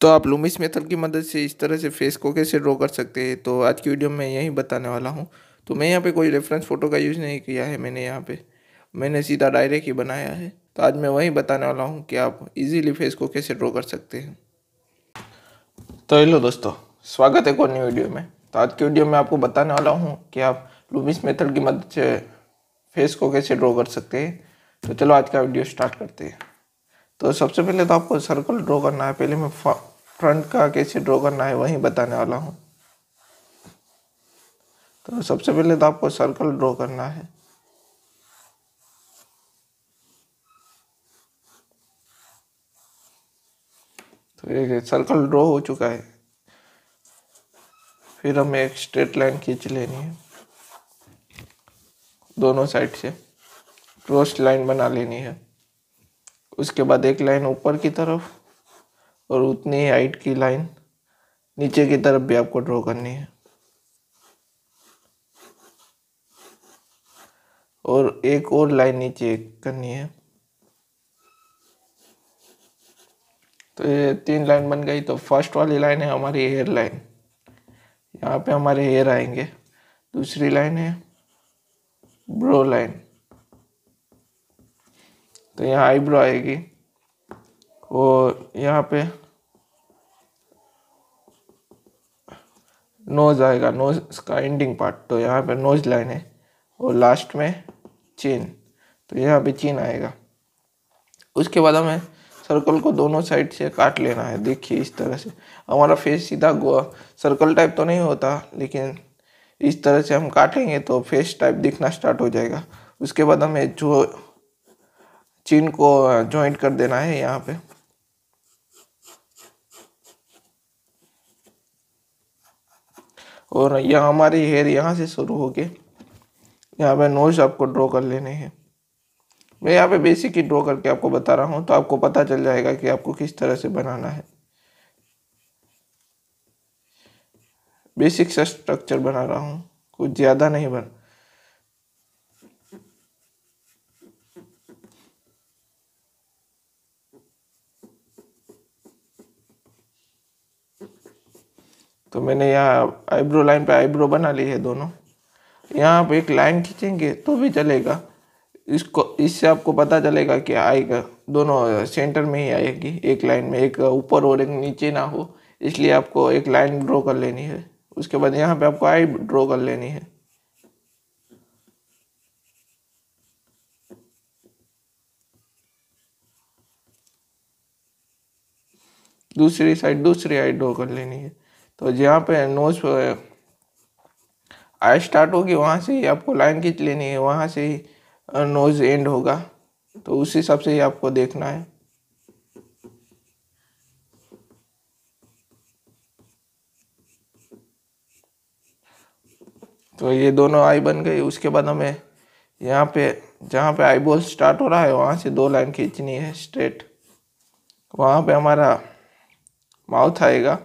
तो आप Lumix method की मदद से इस तरह से फेस को कैसे ड्रॉ कर सकते हैं तो आज की वीडियो में यही बताने वाला हूँ तो मैं यहाँ पे कोई रेफरेंस फ़ोटो का यूज़ नहीं किया है मैंने यहाँ पे मैंने सीधा डायरेक्ट ही बनाया है तो आज मैं वही बताने वाला हूँ कि आप इजीली फेस को कैसे ड्रॉ कर सकते हैं तो हेलो दोस्तों स्वागत है कौन वीडियो में तो आज की वीडियो में आपको बताने वाला हूँ कि आप लूमिस मेथड की मदद से फेस को कैसे ड्रॉ कर सकते हैं तो चलो आज का वीडियो स्टार्ट करते हैं तो सबसे पहले तो आपको सर्कल ड्रॉ करना है पहले मैं फ्रंट का कैसे ड्रॉ करना है वही बताने वाला हूँ तो सबसे पहले तो आपको सर्कल ड्रॉ करना है तो एक सर्कल ड्रॉ हो चुका है फिर हमें एक स्ट्रेट लाइन खींच लेनी है दोनों साइड से क्रॉस लाइन बना लेनी है उसके बाद एक लाइन ऊपर की तरफ और उतनी ही हाइट की लाइन नीचे की तरफ भी आपको ड्रॉ करनी है और एक और लाइन नीचे करनी है तो ये तीन लाइन बन गई तो फर्स्ट वाली लाइन है हमारी हेयर लाइन यहाँ पे हमारे हेयर आएंगे दूसरी लाइन है ब्रो लाइन तो यहाँ आईब्रो आएगी और यहाँ पे नोज़ आएगा नोज़ इसका एंडिंग पार्ट तो यहाँ पर नोज लाइन है और लास्ट में चेन तो यहाँ पे चेन तो आएगा उसके बाद हमें सर्कल को दोनों साइड से काट लेना है देखिए इस तरह से हमारा फेस सीधा गोवा सर्कल टाइप तो नहीं होता लेकिन इस तरह से हम काटेंगे तो फेस टाइप दिखना स्टार्ट हो जाएगा उसके बाद हमें जो चेन को जॉइंट कर देना है यहाँ पे और यह हमारी हेयर यहाँ से शुरू होके यहाँ पे नोज आपको ड्रॉ कर लेने हैं मैं यहाँ पे बेसिक ही ड्रॉ करके आपको बता रहा हूँ तो आपको पता चल जाएगा कि आपको किस तरह से बनाना है बेसिक सा स्ट्रक्चर बना रहा हूँ कुछ ज़्यादा नहीं बना मैंने यहाँ आईब्रो लाइन पे आईब्रो बना ली है दोनों यहाँ पे एक लाइन खींचेंगे तो भी चलेगा इसको इससे आपको पता चलेगा कि आएगा दोनों सेंटर में ही आएगी एक लाइन में एक ऊपर और एक नीचे ना हो इसलिए आपको एक लाइन ड्रॉ कर लेनी है उसके बाद यहाँ पे आपको आई ड्रॉ कर लेनी है दूसरी साइड दूसरी आई ड्रॉ कर लेनी है तो जहाँ पे नोज आई स्टार्ट होगी वहाँ से ही आपको लाइन खींच लेनी है वहाँ से ही नोज एंड होगा तो उस हिसाब से ही आपको देखना है तो ये दोनों आई बन गई उसके बाद हमें यहाँ पे जहाँ पे आई बॉल स्टार्ट हो रहा है वहाँ से दो लाइन खींचनी है स्ट्रेट वहाँ पे हमारा माउथ आएगा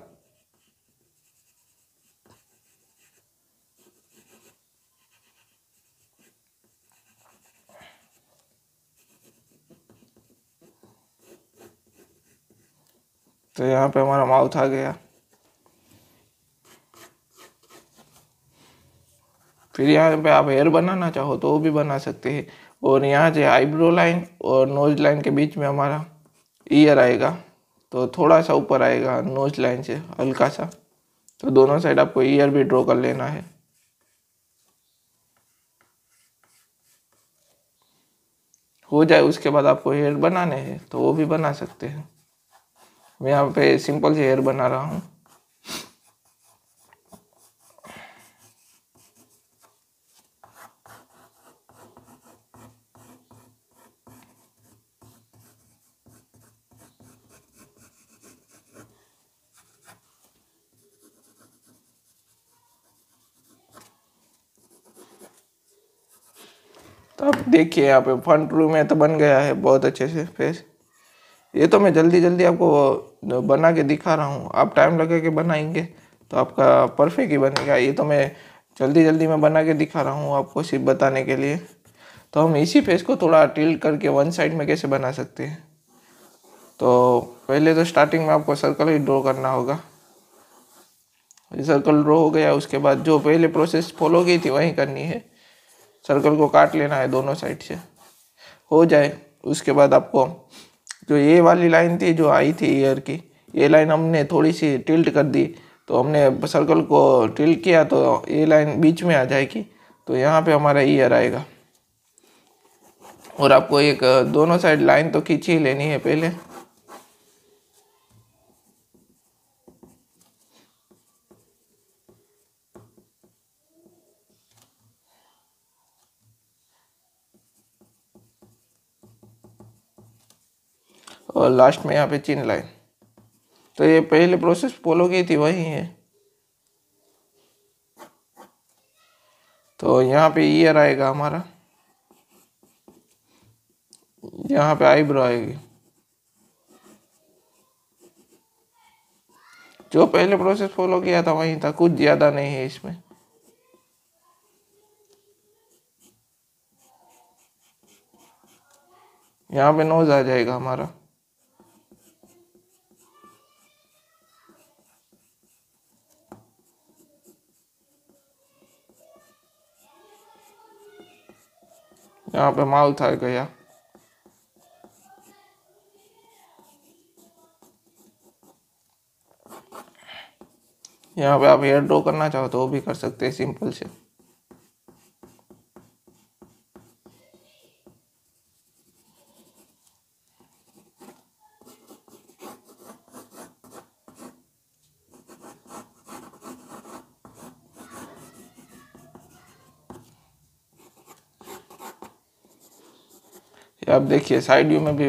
तो यहाँ पे हमारा माउथ आ गया फिर यहाँ पे आप हेयर बनाना चाहो तो वो भी बना सकते हैं और यहाँ से आईब्रो लाइन और नोज लाइन के बीच में हमारा ईयर आएगा तो थोड़ा सा ऊपर आएगा नोज लाइन से हल्का सा तो दोनों साइड आपको ईयर भी ड्रॉ कर लेना है हो जाए उसके बाद आपको हेयर बनाने हैं तो वो भी बना सकते हैं मैं यहाँ पे सिंपल से हेयर बना रहा हूँ तो आप देखिए यहाँ पे फ्रंट रू में तो बन गया है बहुत अच्छे से फेस ये तो मैं जल्दी जल्दी आपको बना के दिखा रहा हूँ आप टाइम लगा के बनाएंगे तो आपका परफेक्ट ही बनेगा ये तो मैं जल्दी जल्दी मैं बना के दिखा रहा हूँ आपको सिर्फ बताने के लिए तो हम इसी फेस को थोड़ा टिल्ट करके वन साइड में कैसे बना सकते हैं तो पहले तो स्टार्टिंग में आपको सर्कल ही ड्रॉ करना होगा सर्कल ड्रॉ हो गया उसके बाद जो पहले प्रोसेस फॉलो की थी वही करनी है सर्कल को काट लेना है दोनों साइड से हो जाए उसके बाद आपको जो ये वाली लाइन थी जो आई थी ईयर की ये लाइन हमने थोड़ी सी टिल्ट कर दी तो हमने सर्कल को टिल्ट किया तो ये लाइन बीच में आ जाएगी तो यहाँ पे हमारा ईयर आएगा और आपको एक दोनों साइड लाइन तो खींची ही लेनी है पहले और लास्ट में यहाँ पे चिन लाइन तो ये पहले प्रोसेस फॉलो की थी वही है तो यहाँ पे ईयर आएगा हमारा यहाँ पे आईब्रो आएगी जो पहले प्रोसेस फॉलो किया था वहीं था कुछ ज़्यादा नहीं है इसमें यहाँ पे नोज आ जाएगा हमारा यहाँ पे माल था गया यहाँ पे आप एयर ड्रॉ करना चाहो तो वो भी कर सकते हैं सिंपल से आप देखिए साइड व्यू में भी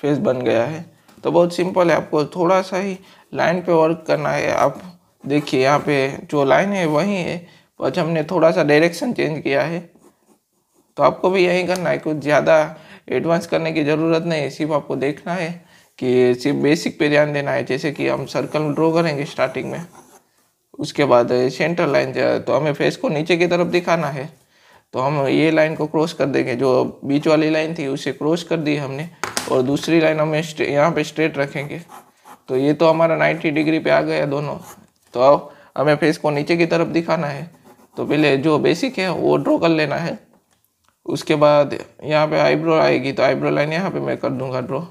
फेस बन गया है तो बहुत सिंपल है आपको थोड़ा सा ही लाइन पे वर्क करना है आप देखिए यहाँ पे जो लाइन है वही है बस हमने थोड़ा सा डायरेक्शन चेंज किया है तो आपको भी यही करना है कुछ ज़्यादा एडवांस करने की ज़रूरत नहीं है सिर्फ आपको देखना है कि सिर्फ बेसिक पे ध्यान देना है जैसे कि हम सर्कल ड्रॉ करेंगे स्टार्टिंग में उसके बाद सेंटर लाइन तो हमें फेस को नीचे की तरफ दिखाना है तो हम ये लाइन को क्रॉस कर देंगे जो बीच वाली लाइन थी उसे क्रॉस कर दी हमने और दूसरी लाइन हम यहाँ पे स्ट्रेट रखेंगे तो ये तो हमारा 90 डिग्री पे आ गया दोनों तो अब हमें फेस को नीचे की तरफ दिखाना है तो पहले जो बेसिक है वो ड्रॉ कर लेना है उसके बाद यहाँ पे आईब्रो आएगी तो आईब्रो लाइन यहाँ पे मैं कर दूंगा ड्रॉ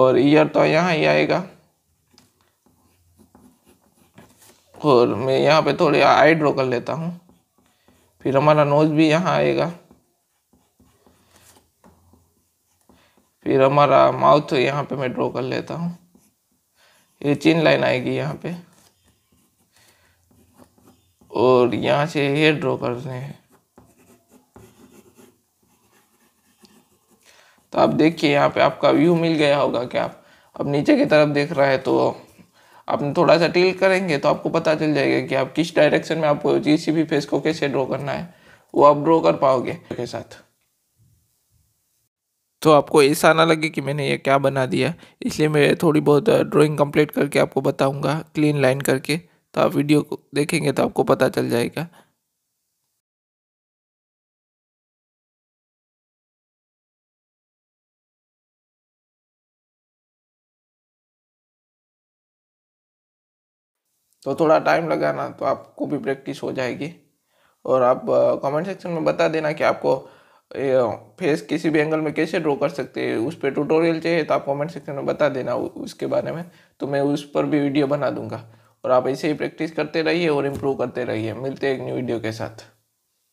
और ईयर तो यहाँ ही आएगा और मैं यहाँ पे थोड़ी आई ड्रॉ कर लेता हूँ फिर हमारा नोज भी यहाँ आएगा फिर हमारा माउथ तो यहाँ पे मैं ड्रॉ कर लेता हूँ ये चिन लाइन आएगी यहाँ पे और यहाँ से हेयर ड्रॉ कर रहे हैं तो आप देखिए यहाँ पे आपका व्यू मिल गया होगा क्या आप अब नीचे की तरफ देख रहा है तो आप थोड़ा सा टील करेंगे तो आपको पता चल जाएगा कि आप किस डायरेक्शन में आपको किसी भी फेस को कैसे ड्रॉ करना है वो आप ड्रॉ कर पाओगे के साथ तो आपको ऐसा ना लगे कि मैंने ये क्या बना दिया इसलिए मैं थोड़ी बहुत ड्राइंग कंप्लीट करके आपको बताऊंगा क्लीन लाइन करके तो आप वीडियो को देखेंगे तो आपको पता चल जाएगा तो थोड़ा टाइम लगाना तो आपको भी प्रैक्टिस हो जाएगी और आप कमेंट सेक्शन में बता देना कि आपको फेस किसी भी एंगल में कैसे ड्रॉ कर सकते हैं उस पर ट्यूटोरियल चाहिए तो आप कमेंट सेक्शन में बता देना उसके बारे में तो मैं उस पर भी वीडियो बना दूंगा और आप ऐसे ही प्रैक्टिस करते रहिए और इम्प्रूव करते रहिए मिलते हैं एक न्यू वीडियो के साथ